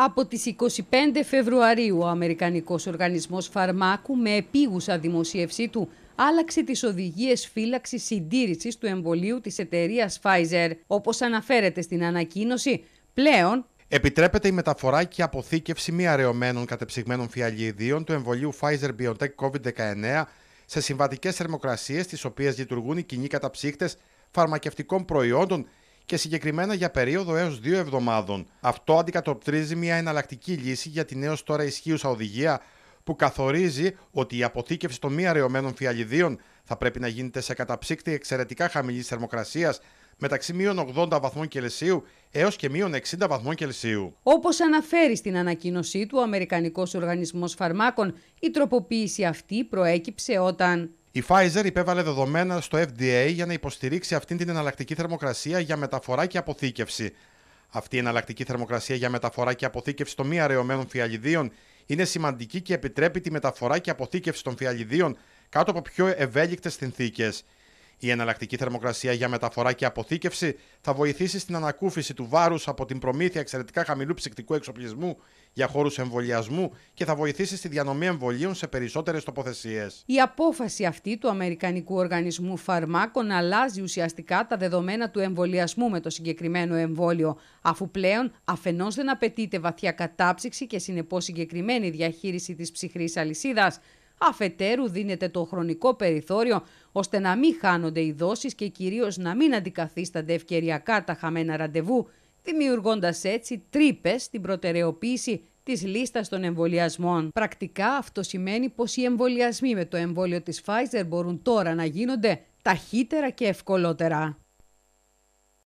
Από τις 25 Φεβρουαρίου, ο Αμερικανικός Οργανισμός Φαρμάκου με επίγουσα δημοσίευσή του άλλαξε τις οδηγίες φύλαξης συντήρησης του εμβολίου της εταιρείας Pfizer. Όπως αναφέρεται στην ανακοίνωση, πλέον Επιτρέπεται η μεταφορά και αποθήκευση μη αραιωμένων κατεψυγμένων φιαλιδίων του εμβολίου Pfizer-BioNTech COVID-19 σε συμβατικές θερμοκρασίες τις οποίες λειτουργούν οι κοινοί καταψύχτες φαρμακευτικών προϊόντων και συγκεκριμένα για περίοδο έως δύο εβδομάδων. Αυτό αντικατοπτρίζει μια εναλλακτική λύση για την έως τώρα ισχύουσα οδηγία που καθορίζει ότι η αποθήκευση των μη αραιωμένων φιαλιδίων θα πρέπει να γίνεται σε καταψύκτη εξαιρετικά χαμηλής θερμοκρασίας μεταξύ μείων 80 βαθμών Κελσίου έως και μείων 60 βαθμών Κελσίου. Όπως αναφέρει στην ανακοίνωσή του ο Αμερικανικός Οργανισμός Φαρμάκων, η τροποποίηση αυτή προέκυψε όταν η Pfizer υπέβαλε δεδομένα στο FDA για να υποστηρίξει αυτήν την εναλλακτική θερμοκρασία για μεταφορά και αποθήκευση. Αυτή η εναλλακτική θερμοκρασία για μεταφορά και αποθήκευση των μη αραιωμένων φιαλιδίων είναι σημαντική και επιτρέπει τη μεταφορά και αποθήκευση των φιαλιδίων κάτω από πιο ευέλικτες συνθήκες. Η εναλλακτική θερμοκρασία για μεταφορά και αποθήκευση θα βοηθήσει στην ανακούφιση του βάρους από την προμήθεια εξαιρετικά χαμηλού ψυκτικού εξοπλισμού για χώρους εμβολιασμού και θα βοηθήσει στη διανομή εμβολίων σε περισσότερες τοποθεσίες. Η απόφαση αυτή του Αμερικανικού Οργανισμού Φαρμάκων αλλάζει ουσιαστικά τα δεδομένα του εμβολιασμού με το συγκεκριμένο εμβόλιο, αφού πλέον αφενός δεν απαιτείται βαθιά κατάψυξη και συνεπώς συγκεκριμένη διαχείριση της ψυχρής αλυσίδας αφετέρου δίνεται το χρονικό περιθώριο ώστε να μην χάνονται οι δόσεις και κυρίως να μην αντικαθίστανται ευκαιριακά τα χαμένα ραντεβού, δημιουργώντας έτσι τρύπες στην προτεραιοποίηση της λίστας των εμβολιασμών. Πρακτικά αυτό σημαίνει πως οι εμβολιασμοί με το εμβόλιο της Pfizer μπορούν τώρα να γίνονται ταχύτερα και ευκολότερα.